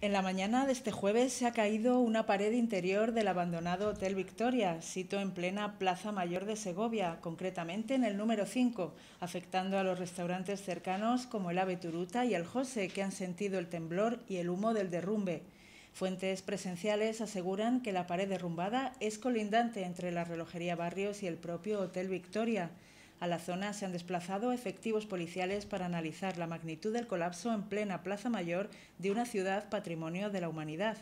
En la mañana de este jueves se ha caído una pared interior del abandonado Hotel Victoria, sito en plena Plaza Mayor de Segovia, concretamente en el número 5, afectando a los restaurantes cercanos como el Ave Turuta y el José, que han sentido el temblor y el humo del derrumbe. Fuentes presenciales aseguran que la pared derrumbada es colindante entre la relojería Barrios y el propio Hotel Victoria. A la zona se han desplazado efectivos policiales para analizar la magnitud del colapso en plena Plaza Mayor de una ciudad patrimonio de la humanidad.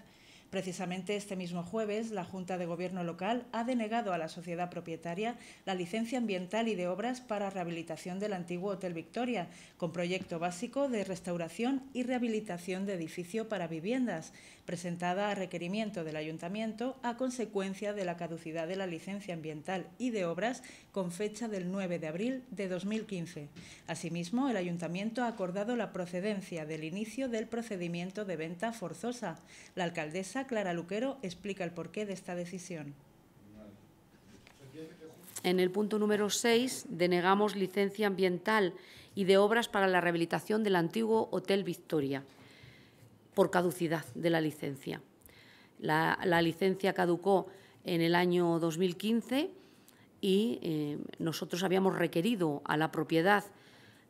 Precisamente este mismo jueves, la Junta de Gobierno local ha denegado a la sociedad propietaria la licencia ambiental y de obras para rehabilitación del antiguo Hotel Victoria, con proyecto básico de restauración y rehabilitación de edificio para viviendas, presentada a requerimiento del Ayuntamiento a consecuencia de la caducidad de la licencia ambiental y de obras con fecha del 9 de abril de 2015. Asimismo, el Ayuntamiento ha acordado la procedencia del inicio del procedimiento de venta forzosa. La alcaldesa Clara Luquero explica el porqué de esta decisión. En el punto número 6 denegamos licencia ambiental y de obras para la rehabilitación del antiguo Hotel Victoria por caducidad de la licencia. La, licencia caducó en el año 2015 y eh, nosotros habíamos requerido a la propiedad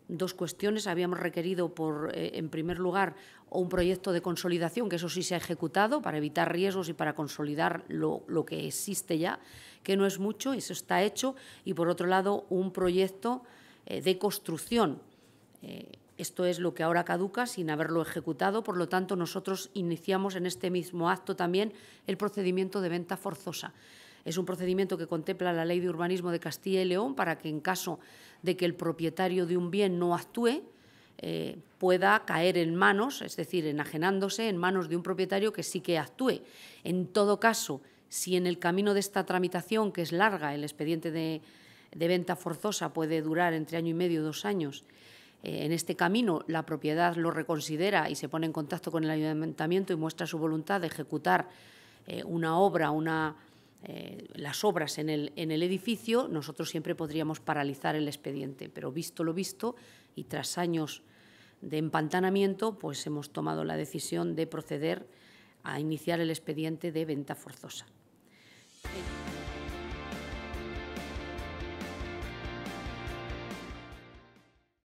dos cuestiones. Habíamos requerido, por, eh, en primer lugar, un proyecto de consolidación, que eso sí se ha ejecutado, para evitar riesgos y para consolidar lo, que existe ya, que no es mucho, eso está hecho. Y, por otro lado, un proyecto eh, de construcción. Eh, esto es lo que ahora caduca sin haberlo ejecutado. Por lo tanto, nosotros iniciamos en este mismo acto también el procedimiento de venta forzosa. Es un procedimiento que contempla la Ley de Urbanismo de Castilla y León para que en caso de que el propietario de un bien no actúe, eh, pueda caer en manos, es decir, enajenándose en manos de un propietario que sí que actúe. En todo caso, si en el camino de esta tramitación, que es larga, el expediente de, venta forzosa puede durar entre año y medio, dos años, eh, en este camino la propiedad lo reconsidera y se pone en contacto con el ayuntamiento y muestra su voluntad de ejecutar eh, una obra, una, eh, las obras el, en el edificio, nosotros siempre podríamos paralizar el expediente, pero visto lo visto y tras años de empantanamiento, pues hemos tomado la decisión de proceder a iniciar el expediente de venta forzosa.